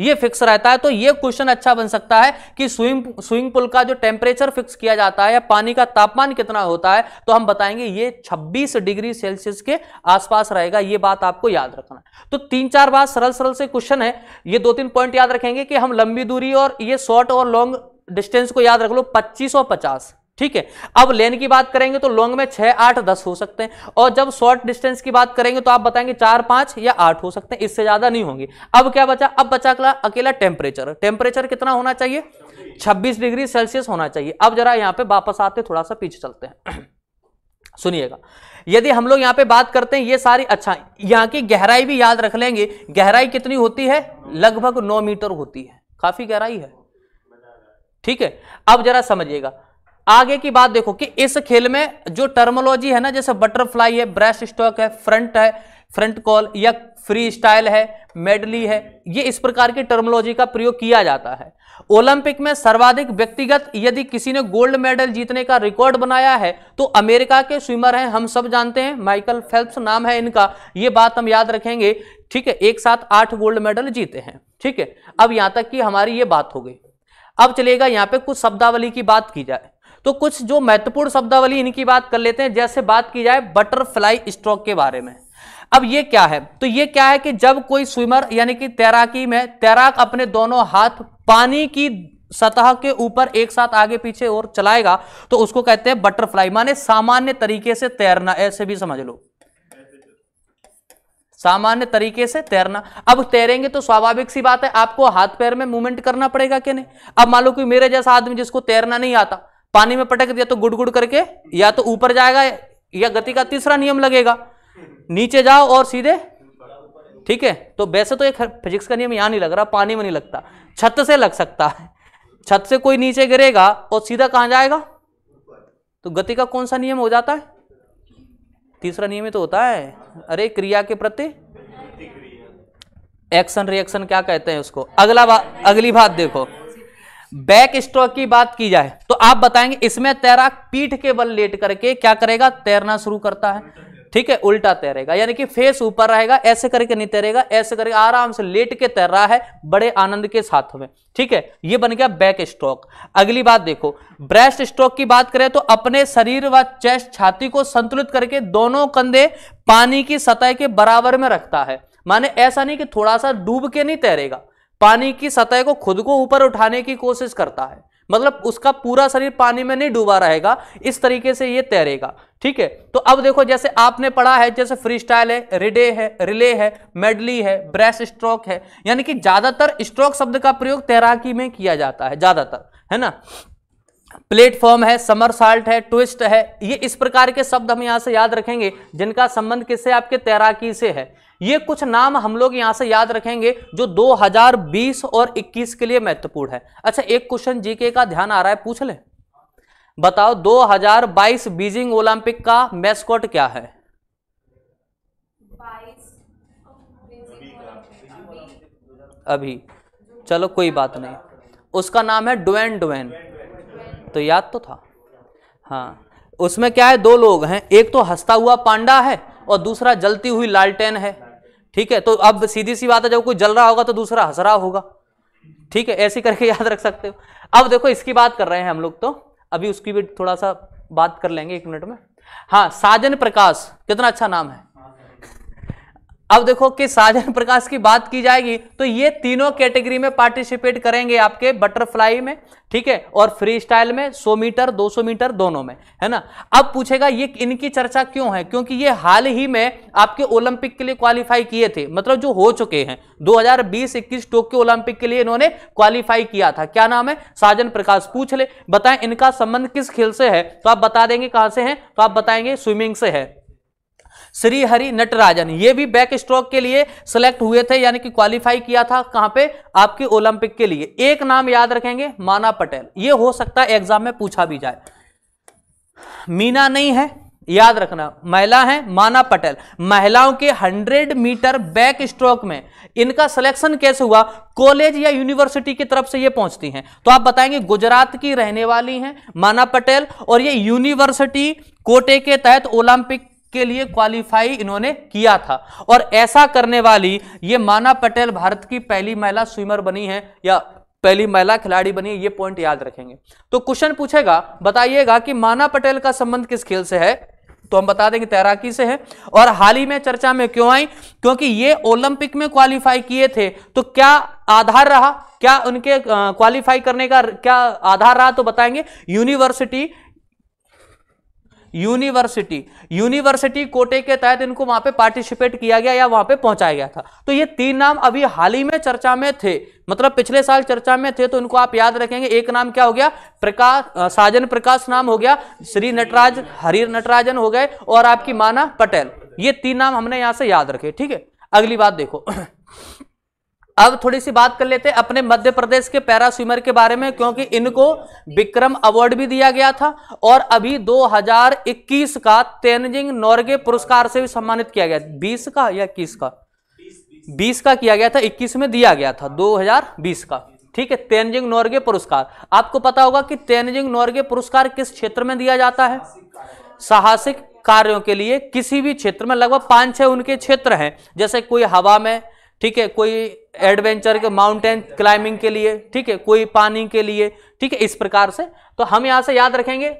A: ये फिक्स रहता है तो ये क्वेश्चन अच्छा बन सकता है कि स्विमिंग स्विमिंग पूल का जो टेम्परेचर फिक्स किया जाता है या पानी का तापमान कितना होता है तो हम बताएंगे ये 26 डिग्री सेल्सियस के आसपास रहेगा ये बात आपको याद रखना है तो तीन चार बात सरल सरल से क्वेश्चन है ये दो तीन पॉइंट याद रखेंगे कि हम लंबी दूरी और ये शॉर्ट और लॉन्ग डिस्टेंस को याद रख लो पच्चीस और पचास ठीक है अब लेन की बात करेंगे तो लॉन्ग में छह आठ दस हो सकते हैं और जब शॉर्ट डिस्टेंस की बात करेंगे तो आप बताएंगे चार पांच या आठ हो सकते हैं इससे ज्यादा नहीं होंगे अब क्या बचा अब बचा अकेला अकेला टेम्परेचर टेम्परेचर कितना होना चाहिए 26 डिग्री सेल्सियस होना चाहिए अब जरा यहाँ पे वापस आते थोड़ा सा पीछे चलते हैं सुनिएगा यदि हम लोग यहाँ पे बात करते हैं ये सारी अच्छा यहाँ की गहराई भी याद रख लेंगे गहराई कितनी होती है लगभग नौ मीटर होती है काफी गहराई है ठीक है अब जरा समझिएगा आगे की बात देखो कि इस खेल में जो टर्मोलॉजी है ना जैसे बटरफ्लाई है ब्रेस्ट स्ट्रोक है फ्रंट है फ्रंट कॉल या फ्री स्टाइल है मेडली है ये इस प्रकार की टर्मोलॉजी का प्रयोग किया जाता है ओलंपिक में सर्वाधिक व्यक्तिगत यदि किसी ने गोल्ड मेडल जीतने का रिकॉर्ड बनाया है तो अमेरिका के स्विमर हैं हम सब जानते हैं माइकल फेल्प्स नाम है इनका ये बात हम याद रखेंगे ठीक है एक साथ आठ गोल्ड मेडल जीते हैं ठीक है अब यहां तक की हमारी ये बात हो गई अब चलेगा यहाँ पे कुछ शब्दावली की बात की जाए तो कुछ जो महत्वपूर्ण शब्दावली इनकी बात कर लेते हैं जैसे बात की जाए बटरफ्लाई स्ट्रोक के बारे में अब ये क्या है तो ये क्या है कि जब कोई स्विमर यानी कि तैराकी में तैराक अपने दोनों हाथ पानी की सतह के ऊपर एक साथ आगे पीछे और चलाएगा तो उसको कहते हैं बटरफ्लाई माने सामान्य तरीके से तैरना ऐसे भी समझ लो सामान्य तरीके से तैरना अब तैरेंगे तो स्वाभाविक सी बात है आपको हाथ पैर में मूवमेंट करना पड़ेगा कि नहीं अब मान लो कि मेरे जैसा आदमी जिसको तैरना नहीं आता पानी में पटक दिया तो गुड़ गुड़ करके या तो ऊपर जाएगा या गति का तीसरा नियम लगेगा नीचे जाओ और सीधे ठीक है तो वैसे तो एक फिजिक्स का नियम यहाँ नहीं लग रहा पानी में नहीं लगता छत से लग सकता है छत से कोई नीचे गिरेगा और सीधा कहाँ जाएगा तो गति का कौन सा नियम हो जाता है तीसरा नियम ही तो होता है अरे क्रिया के प्रति एक्शन रिएक्शन क्या कहते हैं उसको अगला बात अगली बात देखो बैक स्ट्रोक की बात की जाए तो आप बताएंगे इसमें तैराक पीठ के बल लेट करके क्या करेगा तैरना शुरू करता है ठीक है उल्टा तैरेगा यानी कि फेस ऊपर रहेगा ऐसे करके नहीं तैरेगा ऐसे करके आराम से लेट के तैर रहा है बड़े आनंद के साथ में ठीक है ये बन गया बैक स्ट्रोक अगली बात देखो ब्रेस्ट स्ट्रोक की बात करें तो अपने शरीर व चेस्ट छाती को संतुलित करके दोनों कंधे पानी की सतह के बराबर में रखता है माने ऐसा नहीं कि थोड़ा सा डूब के नहीं तैरेगा पानी की सतह को खुद को ऊपर उठाने की कोशिश करता है मतलब उसका पूरा शरीर पानी में नहीं डूबा रहेगा इस तरीके से ये तैरेगा ठीक है तो अब देखो जैसे आपने पढ़ा है जैसे फ्री स्टाइल है रिडे है रिले है मेडली है ब्रेस स्ट्रोक है यानी कि ज्यादातर स्ट्रोक शब्द का प्रयोग तैराकी में किया जाता है ज्यादातर है ना प्लेटफॉर्म है समर साल्ट है ट्विस्ट है ये इस प्रकार के शब्द हम यहाँ से याद रखेंगे जिनका संबंध किससे आपके तैराकी से है ये कुछ नाम हम लोग यहाँ से याद रखेंगे जो 2020 और 21 के लिए महत्वपूर्ण है अच्छा एक क्वेश्चन जीके का ध्यान आ रहा है पूछ ले बताओ 2022 बीजिंग ओलंपिक का मेस्कॉट क्या है अभी चलो कोई बात नहीं उसका नाम है डुवेन डुवेन तो याद तो था हाँ उसमें क्या है दो लोग हैं एक तो हंसता हुआ पांडा है और दूसरा जलती हुई लालटेन है ठीक है तो अब सीधी सी बात है जब कोई जल रहा होगा तो दूसरा हंस रहा होगा ठीक है ऐसे करके याद रख सकते हो अब देखो इसकी बात कर रहे हैं हम लोग तो अभी उसकी भी थोड़ा सा बात कर लेंगे एक मिनट में हाँ साजन प्रकाश कितना अच्छा नाम है अब देखो कि साजन प्रकाश की बात की जाएगी तो ये तीनों कैटेगरी में पार्टिसिपेट करेंगे आपके बटरफ्लाई में ठीक है और फ्री स्टाइल में 100 मीटर 200 मीटर दोनों में है ना अब पूछेगा ये इनकी चर्चा क्यों है क्योंकि ये हाल ही में आपके ओलंपिक के लिए क्वालिफाई किए थे मतलब जो हो चुके हैं 2020-21 टोक्यो ओलंपिक के लिए इन्होंने क्वालिफाई किया था क्या नाम है साजन प्रकाश पूछ ले बताएं इनका संबंध किस खेल से है तो आप बता देंगे कहां से है तो आप बताएंगे स्विमिंग से है श्रीहरि नटराजन ये भी बैक स्ट्रोक के लिए सिलेक्ट हुए थे यानी कि क्वालिफाई किया था कहां पे आपके ओलंपिक के लिए एक नाम याद रखेंगे माना पटेल ये हो सकता है एग्जाम में पूछा भी जाए मीना नहीं है याद रखना महिला है माना पटेल महिलाओं के 100 मीटर बैक स्ट्रोक में इनका सिलेक्शन कैसे हुआ कॉलेज या यूनिवर्सिटी की तरफ से ये पहुंचती हैं तो आप बताएंगे गुजरात की रहने वाली हैं माना पटेल और ये यूनिवर्सिटी कोटे के तहत ओलंपिक के लिए क्वालिफाई इन्होंने किया था और ऐसा करने वाली ये माना पटेल भारत की पहली महिला स्विमर बनी है या पहली महिला खिलाड़ी बनी है ये पॉइंट याद रखेंगे तो क्वेश्चन पूछेगा बताइएगा कि माना पटेल का संबंध किस खेल से है तो हम बता देंगे तैराकी से है और हाल ही में चर्चा में क्यों आई क्योंकि ये ओलंपिक में क्वालिफाई किए थे तो क्या आधार रहा क्या उनके क्वालिफाई करने का क्या आधार रहा तो बताएंगे यूनिवर्सिटी यूनिवर्सिटी यूनिवर्सिटी कोटे के तहत इनको वहां पे पार्टिसिपेट किया गया या वहां पे पहुंचाया गया था तो ये तीन नाम अभी हाल ही में चर्चा में थे मतलब पिछले साल चर्चा में थे तो इनको आप याद रखेंगे एक नाम क्या हो गया प्रकाश साजन प्रकाश नाम हो गया श्री नटराज हरि नटराजन हो गए और आपकी माना पटेल ये तीन नाम हमने यहां से याद रखे ठीक है अगली बात देखो अब थोड़ी सी बात कर लेते हैं अपने मध्य प्रदेश के पैरा स्विमर के बारे में क्योंकि इनको विक्रम अवार्ड भी दिया गया था और अभी 2021 का तेनजिंग नॉर्गे पुरस्कार से भी सम्मानित किया गया 20 का या इक्कीस का 20 का किया गया था 21 में दिया गया था 2020 का ठीक है तेनजिंग नॉर्गे पुरस्कार आपको पता होगा कि तेनजिंग नॉर्गे पुरस्कार किस क्षेत्र में दिया जाता है साहसिक कार्यों के लिए किसी भी क्षेत्र में लगभग पांच छह उनके क्षेत्र हैं जैसे कोई हवा में ठीक है कोई एडवेंचर के माउंटेन क्लाइंबिंग के लिए ठीक है कोई पानी के लिए ठीक है इस प्रकार से तो हम यहां से याद रखेंगे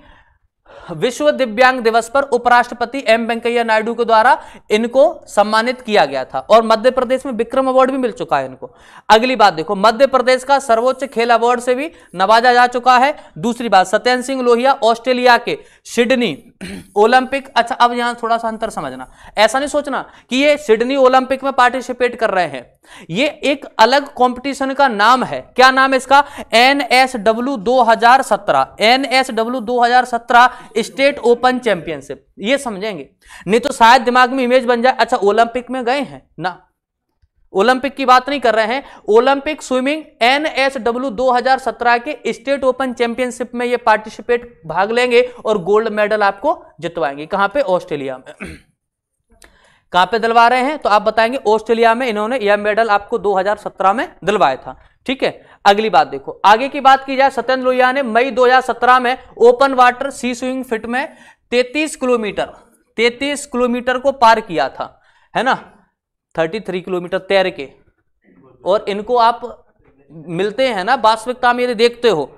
A: विश्व दिव्यांग दिवस पर उपराष्ट्रपति एम वेंकैया नायडू के द्वारा इनको सम्मानित किया गया था और मध्य प्रदेश में विक्रम अवार्ड भी मिल चुका है इनको अगली बात देखो मध्य प्रदेश का सर्वोच्च खेल अवार्ड से भी नवाजा जा चुका है दूसरी बात सत्यन सिंह लोहिया ऑस्ट्रेलिया के सिडनी ओलंपिक अच्छा अब यहां थोड़ा सा अंतर समझना ऐसा नहीं सोचना कि ये सिडनी ओलंपिक में पार्टिसिपेट कर रहे हैं ये एक अलग कंपटीशन का नाम है क्या नाम है इसका एनएसडब्ल्यू दो हजार सत्रह एनएसडब्ल्यू दो हजार सत्रह स्टेट ओपन चैंपियनशिप ये समझेंगे नहीं तो शायद दिमाग में इमेज बन जाए अच्छा ओलंपिक में गए हैं ना ओलंपिक की बात नहीं कर रहे हैं Olympic swimming N S W दो के स्टेट ओपन चैंपियनशिप में ये पार्टिसिपेट भाग लेंगे और गोल्ड मेडल आपको जितवाएंगे कहां पे ऑस्ट्रेलिया में कहां पे दिलवा रहे हैं तो आप बताएंगे ऑस्ट्रेलिया में इन्होंने यह मेडल आपको 2017 में दिलवाया था ठीक है अगली बात देखो आगे की बात की जाए सत्येंद्र लोहिया ने मई 2017 में ओपन वाटर सी स्विंग फिट में 33 किलोमीटर 33 किलोमीटर को पार किया था है ना 33 किलोमीटर तैर के और इनको आप मिलते हैं ना वास्तविकता में यदि देखते हो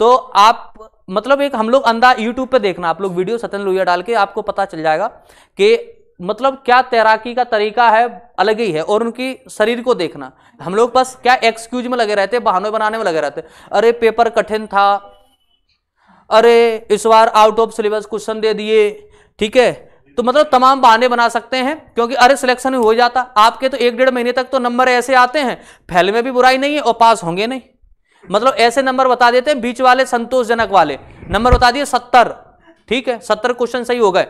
A: तो आप मतलब एक हम लोग अंदा यूट्यूब पे देखना आप लोग वीडियो सत्यन लोहिया डाल के आपको पता चल जाएगा कि मतलब क्या तैराकी का तरीका है अलग ही है और उनकी शरीर को देखना हम लोग बस क्या एक्सक्यूज में लगे रहते बहानों बनाने में लगे रहते अरे पेपर कठिन था अरे इस बार आउट ऑफ सिलेबस क्वेश्चन दे दिए ठीक है तो मतलब तमाम बहाने बना सकते हैं क्योंकि अरे सिलेक्शन हो जाता आपके तो एक डेढ़ महीने तक तो नंबर ऐसे आते हैं फैल में भी बुराई नहीं है और पास होंगे नहीं मतलब ऐसे नंबर बता देते हैं बीच वाले संतोषजनक वाले नंबर बता दिए सत्तर ठीक है सत्तर क्वेश्चन सही हो गए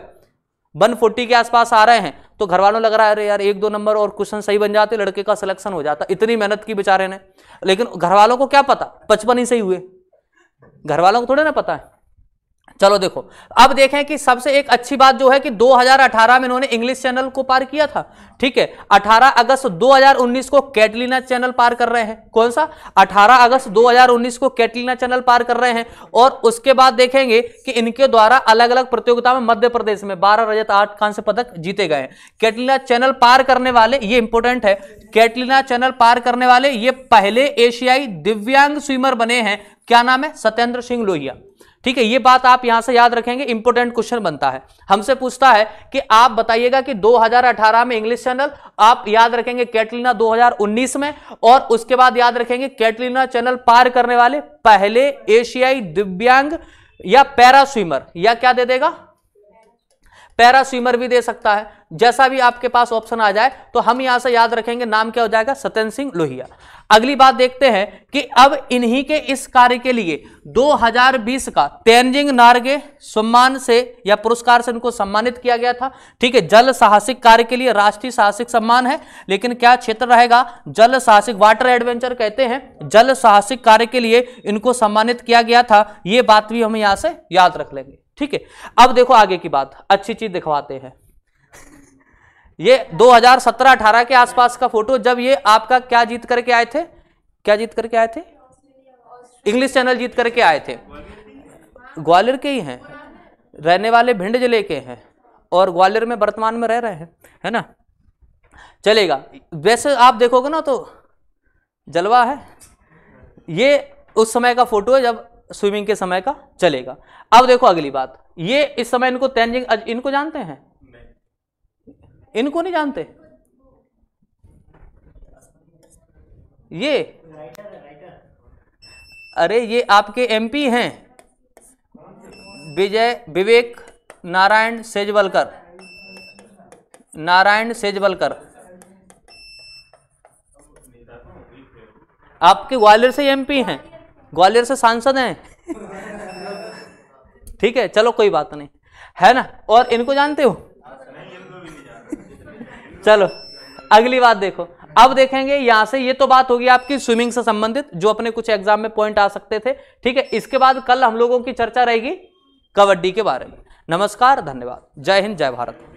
A: फोर्टी के आसपास आ रहे हैं तो घर वालों लग रहा है अरे यार एक दो नंबर और क्वेश्चन सही बन जाते लड़के का सिलेक्शन हो जाता इतनी मेहनत की बेचारे ने लेकिन घर वालों को क्या पता पचपन ही सही हुए घर वालों को थोड़े ना पता है चलो देखो अब देखें कि सबसे एक अच्छी बात जो है कि 2018 में इन्होंने इंग्लिश चैनल को पार किया था ठीक है 18 अगस्त 2019 को कैटलिना चैनल पार कर रहे हैं कौन सा 18 अगस्त 2019 को कैटलिना चैनल पार कर रहे हैं और उसके बाद देखेंगे कि इनके द्वारा अलग अलग प्रतियोगिता में मध्य प्रदेश में बारह रजत आठ कांस्य पदक जीते गए हैं कैटलिना चैनल पार करने वाले ये इंपॉर्टेंट है कैटलिना चैनल पार करने वाले ये पहले एशियाई दिव्यांग स्विमर बने हैं क्या नाम है सत्येंद्र सिंह लोहिया ठीक है ये बात आप यहां से याद रखेंगे इंपोर्टेंट क्वेश्चन बनता है हमसे पूछता है कि आप बताइएगा कि 2018 में इंग्लिश चैनल आप याद रखेंगे कैटलिना 2019 में और उसके बाद याद रखेंगे कैटलिना चैनल पार करने वाले पहले एशियाई दिव्यांग या पैरा स्विमर या क्या दे देगा पैरा स्विमर भी दे सकता है जैसा भी आपके पास ऑप्शन आ जाए तो हम यहां से याद रखेंगे नाम क्या हो जाएगा सत्यन सिंह लोहिया अगली बात देखते हैं कि अब इन्हीं के इस कार्य के लिए 2020 का तेनजिंग नार्गे सम्मान से या पुरस्कार से इनको सम्मानित किया गया था ठीक है जल साहसिक कार्य के लिए राष्ट्रीय साहसिक सम्मान है लेकिन क्या क्षेत्र रहेगा जल साहसिक वाटर एडवेंचर कहते हैं जल साहसिक कार्य के लिए इनको सम्मानित किया गया था ये बात भी हम यहां से याद रख लेंगे ठीक है अब देखो आगे की बात अच्छी चीज दिखवाते हैं ये 2017-18 के आसपास का फोटो जब ये आपका क्या जीत करके आए थे क्या जीत करके आए थे इंग्लिश चैनल जीत करके आए थे ग्वालियर के ही हैं रहने वाले भिंड जिले के हैं और ग्वालियर में वर्तमान में रह रहे हैं है ना चलेगा वैसे आप देखोगे ना तो जलवा है ये उस समय का फोटो है जब स्विमिंग के समय का चलेगा अब देखो अगली बात ये इस समय इनको तेंजिंग इनको जानते हैं इनको नहीं जानते ये अरे ये आपके एमपी हैं विजय विवेक नारायण सेजवलकर नारायण सेजवलकर आपके ग्वालियर से एमपी हैं ग्वालियर से सांसद हैं ठीक है चलो कोई बात नहीं है ना और इनको जानते हो चलो अगली बात देखो अब देखेंगे यहां से ये तो बात होगी आपकी स्विमिंग से संबंधित जो अपने कुछ एग्जाम में पॉइंट आ सकते थे ठीक है इसके बाद कल हम लोगों की चर्चा रहेगी कबड्डी के बारे में नमस्कार धन्यवाद जय हिंद जय भारत